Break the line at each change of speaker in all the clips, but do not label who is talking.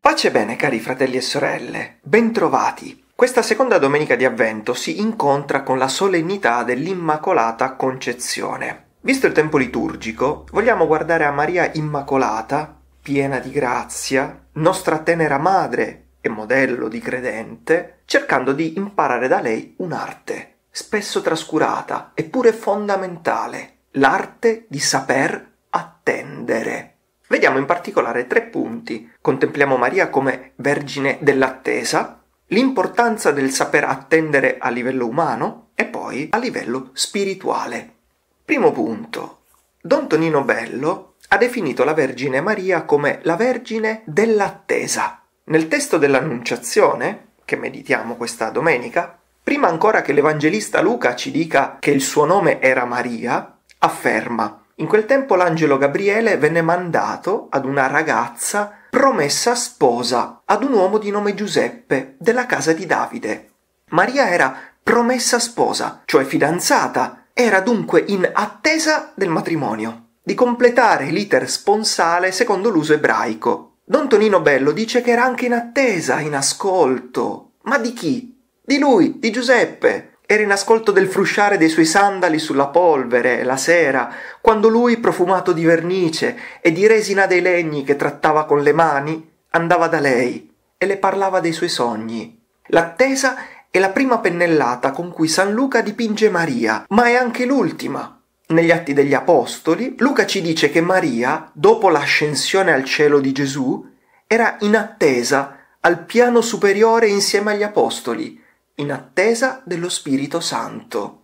Pace bene cari fratelli e sorelle, bentrovati. Questa seconda domenica di avvento si incontra con la solennità dell'Immacolata Concezione. Visto il tempo liturgico, vogliamo guardare a Maria Immacolata, piena di grazia, nostra tenera madre e modello di credente, cercando di imparare da lei un'arte, spesso trascurata, eppure fondamentale, l'arte di saper attendere. Vediamo in particolare tre punti. Contempliamo Maria come vergine dell'attesa, l'importanza del saper attendere a livello umano e poi a livello spirituale. Primo punto. Don Tonino Bello ha definito la Vergine Maria come la Vergine dell'attesa. Nel testo dell'Annunciazione, che meditiamo questa domenica, prima ancora che l'Evangelista Luca ci dica che il suo nome era Maria, afferma in quel tempo l'angelo Gabriele venne mandato ad una ragazza promessa sposa ad un uomo di nome Giuseppe della casa di Davide. Maria era promessa sposa, cioè fidanzata, era dunque in attesa del matrimonio, di completare l'iter sponsale secondo l'uso ebraico. Don Tonino Bello dice che era anche in attesa, in ascolto. Ma di chi? Di lui, di Giuseppe, era in ascolto del frusciare dei suoi sandali sulla polvere la sera, quando lui, profumato di vernice e di resina dei legni che trattava con le mani, andava da lei e le parlava dei suoi sogni. L'attesa è la prima pennellata con cui San Luca dipinge Maria, ma è anche l'ultima. Negli Atti degli Apostoli, Luca ci dice che Maria, dopo l'ascensione al cielo di Gesù, era in attesa al piano superiore insieme agli Apostoli, in attesa dello Spirito Santo.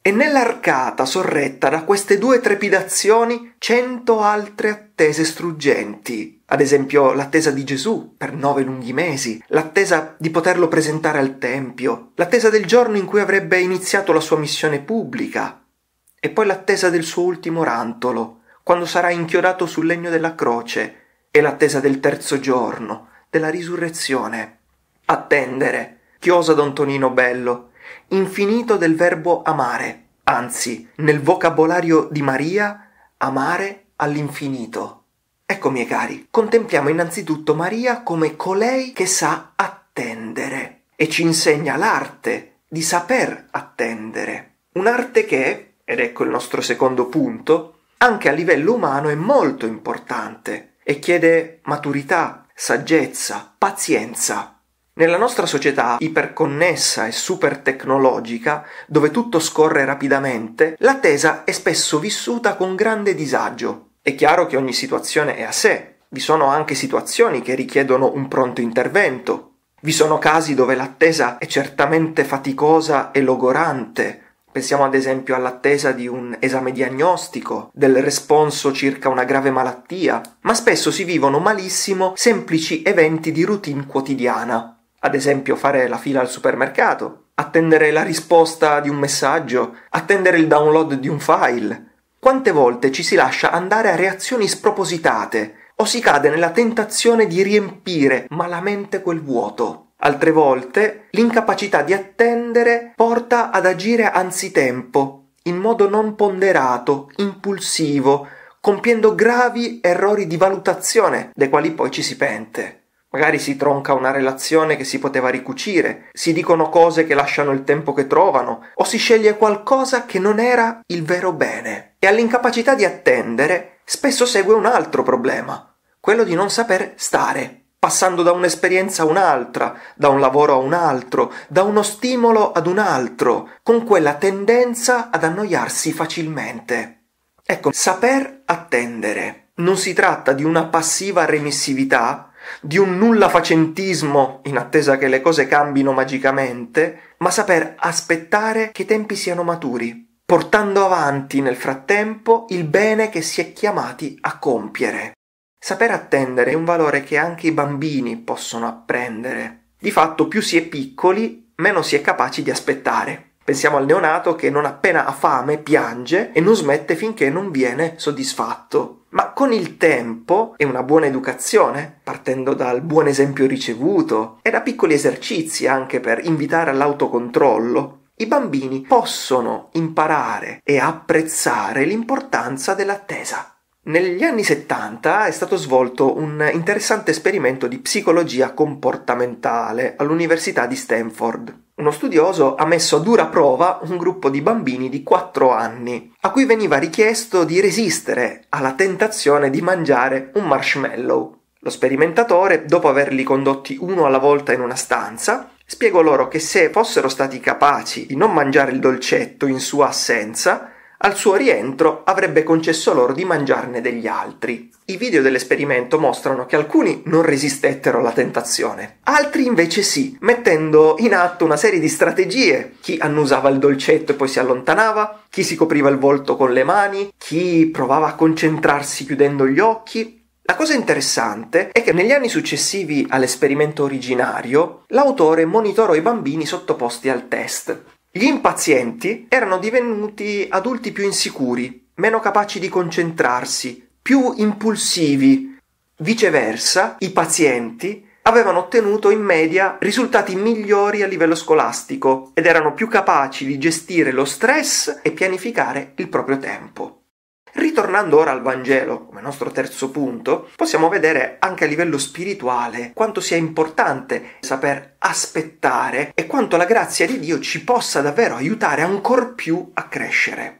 E nell'arcata sorretta da queste due trepidazioni cento altre attese struggenti, ad esempio l'attesa di Gesù per nove lunghi mesi, l'attesa di poterlo presentare al Tempio, l'attesa del giorno in cui avrebbe iniziato la sua missione pubblica, e poi l'attesa del suo ultimo rantolo, quando sarà inchiodato sul legno della croce, e l'attesa del terzo giorno, della risurrezione. Attendere chiosa don Tonino Bello, infinito del verbo amare, anzi, nel vocabolario di Maria, amare all'infinito. Ecco, miei cari, contempliamo innanzitutto Maria come colei che sa attendere e ci insegna l'arte di saper attendere. Un'arte che, ed ecco il nostro secondo punto, anche a livello umano è molto importante e chiede maturità, saggezza, pazienza nella nostra società iperconnessa e super tecnologica, dove tutto scorre rapidamente, l'attesa è spesso vissuta con grande disagio. È chiaro che ogni situazione è a sé, vi sono anche situazioni che richiedono un pronto intervento, vi sono casi dove l'attesa è certamente faticosa e logorante, Pensiamo ad esempio all'attesa di un esame diagnostico, del responso circa una grave malattia, ma spesso si vivono malissimo semplici eventi di routine quotidiana ad esempio fare la fila al supermercato, attendere la risposta di un messaggio, attendere il download di un file. Quante volte ci si lascia andare a reazioni spropositate o si cade nella tentazione di riempire malamente quel vuoto. Altre volte l'incapacità di attendere porta ad agire anzitempo, in modo non ponderato, impulsivo, compiendo gravi errori di valutazione, dei quali poi ci si pente. Magari si tronca una relazione che si poteva ricucire, si dicono cose che lasciano il tempo che trovano, o si sceglie qualcosa che non era il vero bene. E all'incapacità di attendere spesso segue un altro problema, quello di non saper stare, passando da un'esperienza a un'altra, da un lavoro a un altro, da uno stimolo ad un altro, con quella tendenza ad annoiarsi facilmente. Ecco, saper attendere. Non si tratta di una passiva remissività di un nulla facentismo in attesa che le cose cambino magicamente, ma saper aspettare che i tempi siano maturi, portando avanti nel frattempo il bene che si è chiamati a compiere. Saper attendere è un valore che anche i bambini possono apprendere. Di fatto più si è piccoli, meno si è capaci di aspettare. Pensiamo al neonato che non appena ha fame piange e non smette finché non viene soddisfatto. Ma con il tempo e una buona educazione, partendo dal buon esempio ricevuto e da piccoli esercizi anche per invitare all'autocontrollo, i bambini possono imparare e apprezzare l'importanza dell'attesa. Negli anni 70 è stato svolto un interessante esperimento di psicologia comportamentale all'Università di Stanford. Uno studioso ha messo a dura prova un gruppo di bambini di 4 anni, a cui veniva richiesto di resistere alla tentazione di mangiare un marshmallow. Lo sperimentatore, dopo averli condotti uno alla volta in una stanza, spiegò loro che se fossero stati capaci di non mangiare il dolcetto in sua assenza, al suo rientro avrebbe concesso loro di mangiarne degli altri. I video dell'esperimento mostrano che alcuni non resistettero alla tentazione, altri invece sì, mettendo in atto una serie di strategie. Chi annusava il dolcetto e poi si allontanava, chi si copriva il volto con le mani, chi provava a concentrarsi chiudendo gli occhi, la cosa interessante è che negli anni successivi all'esperimento originario, l'autore monitorò i bambini sottoposti al test gli impazienti erano divenuti adulti più insicuri, meno capaci di concentrarsi, più impulsivi. Viceversa, i pazienti avevano ottenuto in media risultati migliori a livello scolastico ed erano più capaci di gestire lo stress e pianificare il proprio tempo. Ritornando ora al Vangelo, come nostro terzo punto, possiamo vedere anche a livello spirituale quanto sia importante saper aspettare e quanto la grazia di Dio ci possa davvero aiutare ancor più a crescere.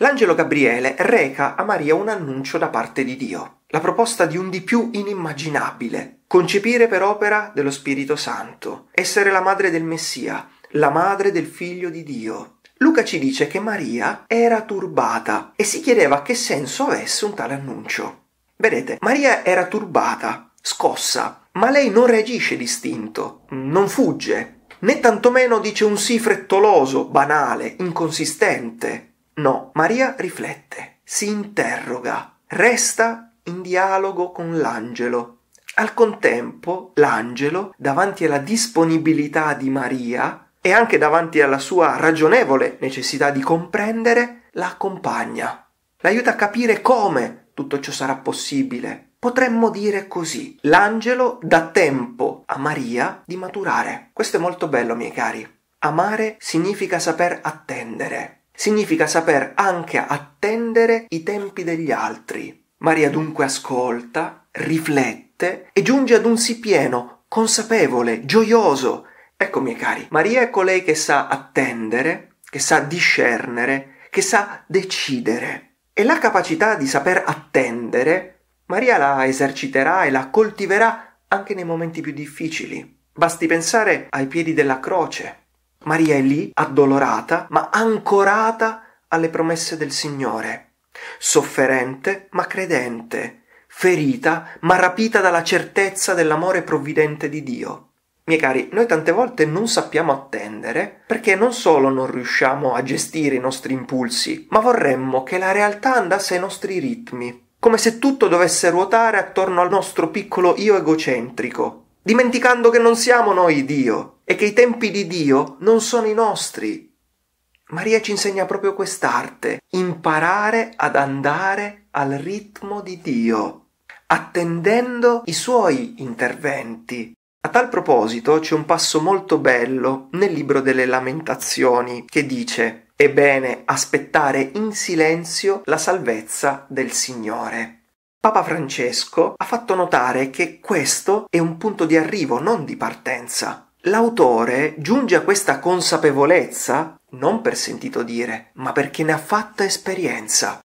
L'angelo Gabriele reca a Maria un annuncio da parte di Dio, la proposta di un di più inimmaginabile, concepire per opera dello Spirito Santo, essere la madre del Messia, la madre del figlio di Dio, Luca ci dice che Maria era turbata e si chiedeva che senso avesse un tale annuncio. Vedete, Maria era turbata, scossa, ma lei non reagisce d'istinto, non fugge, né tantomeno dice un sì frettoloso, banale, inconsistente. No, Maria riflette, si interroga, resta in dialogo con l'angelo. Al contempo, l'angelo, davanti alla disponibilità di Maria, e anche davanti alla sua ragionevole necessità di comprendere, la accompagna. L'aiuta a capire come tutto ciò sarà possibile. Potremmo dire così, l'angelo dà tempo a Maria di maturare. Questo è molto bello, miei cari. Amare significa saper attendere, significa saper anche attendere i tempi degli altri. Maria dunque ascolta, riflette e giunge ad un sì pieno, consapevole, gioioso, Ecco, miei cari, Maria è colei che sa attendere, che sa discernere, che sa decidere. E la capacità di saper attendere, Maria la eserciterà e la coltiverà anche nei momenti più difficili. Basti pensare ai piedi della croce. Maria è lì, addolorata, ma ancorata alle promesse del Signore. Sofferente, ma credente. Ferita, ma rapita dalla certezza dell'amore provvidente di Dio. Miei cari, noi tante volte non sappiamo attendere perché non solo non riusciamo a gestire i nostri impulsi, ma vorremmo che la realtà andasse ai nostri ritmi, come se tutto dovesse ruotare attorno al nostro piccolo io egocentrico, dimenticando che non siamo noi Dio e che i tempi di Dio non sono i nostri. Maria ci insegna proprio quest'arte, imparare ad andare al ritmo di Dio, attendendo i suoi interventi, a tal proposito c'è un passo molto bello nel libro delle lamentazioni che dice è bene aspettare in silenzio la salvezza del Signore. Papa Francesco ha fatto notare che questo è un punto di arrivo, non di partenza. L'autore giunge a questa consapevolezza non per sentito dire, ma perché ne ha fatta esperienza.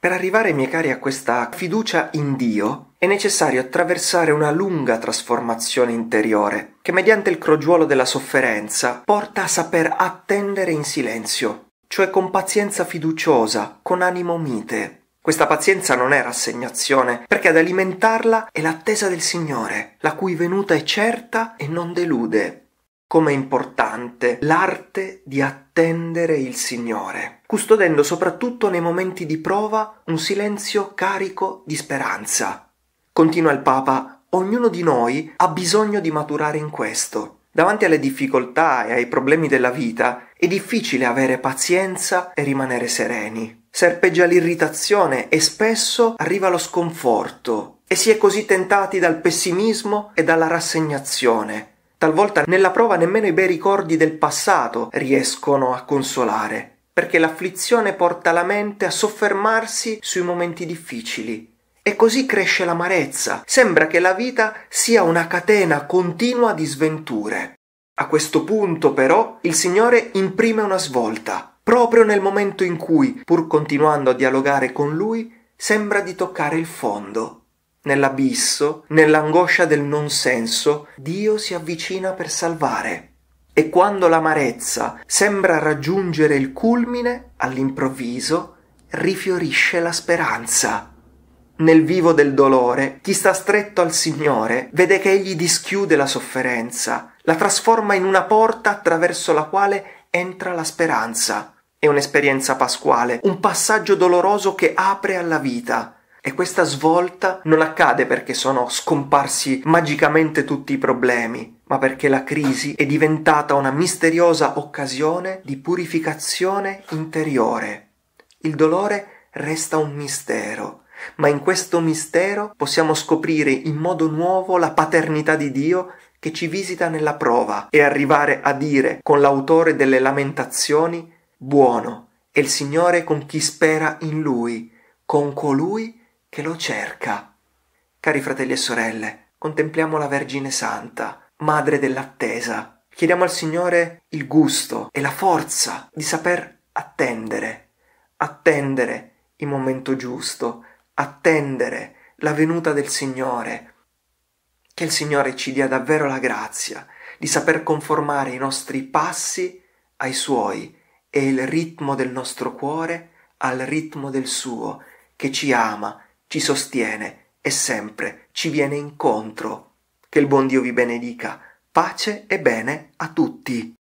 Per arrivare, miei cari, a questa fiducia in Dio, è necessario attraversare una lunga trasformazione interiore, che mediante il crogiuolo della sofferenza porta a saper attendere in silenzio, cioè con pazienza fiduciosa, con animo mite. Questa pazienza non è rassegnazione, perché ad alimentarla è l'attesa del Signore, la cui venuta è certa e non delude. Com'è importante l'arte di attendere il Signore, custodendo soprattutto nei momenti di prova un silenzio carico di speranza, Continua il Papa, ognuno di noi ha bisogno di maturare in questo. Davanti alle difficoltà e ai problemi della vita è difficile avere pazienza e rimanere sereni. Serpeggia l'irritazione e spesso arriva lo sconforto e si è così tentati dal pessimismo e dalla rassegnazione. Talvolta nella prova nemmeno i bei ricordi del passato riescono a consolare, perché l'afflizione porta la mente a soffermarsi sui momenti difficili e così cresce l'amarezza. Sembra che la vita sia una catena continua di sventure. A questo punto, però, il Signore imprime una svolta, proprio nel momento in cui, pur continuando a dialogare con Lui, sembra di toccare il fondo. Nell'abisso, nell'angoscia del non senso, Dio si avvicina per salvare. E quando l'amarezza sembra raggiungere il culmine, all'improvviso rifiorisce la speranza nel vivo del dolore, chi sta stretto al Signore vede che Egli dischiude la sofferenza, la trasforma in una porta attraverso la quale entra la speranza. È un'esperienza pasquale, un passaggio doloroso che apre alla vita. E questa svolta non accade perché sono scomparsi magicamente tutti i problemi, ma perché la crisi è diventata una misteriosa occasione di purificazione interiore. Il dolore resta un mistero, ma in questo mistero possiamo scoprire in modo nuovo la paternità di Dio che ci visita nella prova e arrivare a dire con l'autore delle lamentazioni buono è il Signore con chi spera in Lui, con colui che lo cerca. Cari fratelli e sorelle, contempliamo la Vergine Santa, Madre dell'attesa. Chiediamo al Signore il gusto e la forza di saper attendere, attendere il momento giusto, attendere la venuta del Signore. Che il Signore ci dia davvero la grazia di saper conformare i nostri passi ai Suoi e il ritmo del nostro cuore al ritmo del Suo, che ci ama, ci sostiene e sempre ci viene incontro. Che il buon Dio vi benedica. Pace e bene a tutti.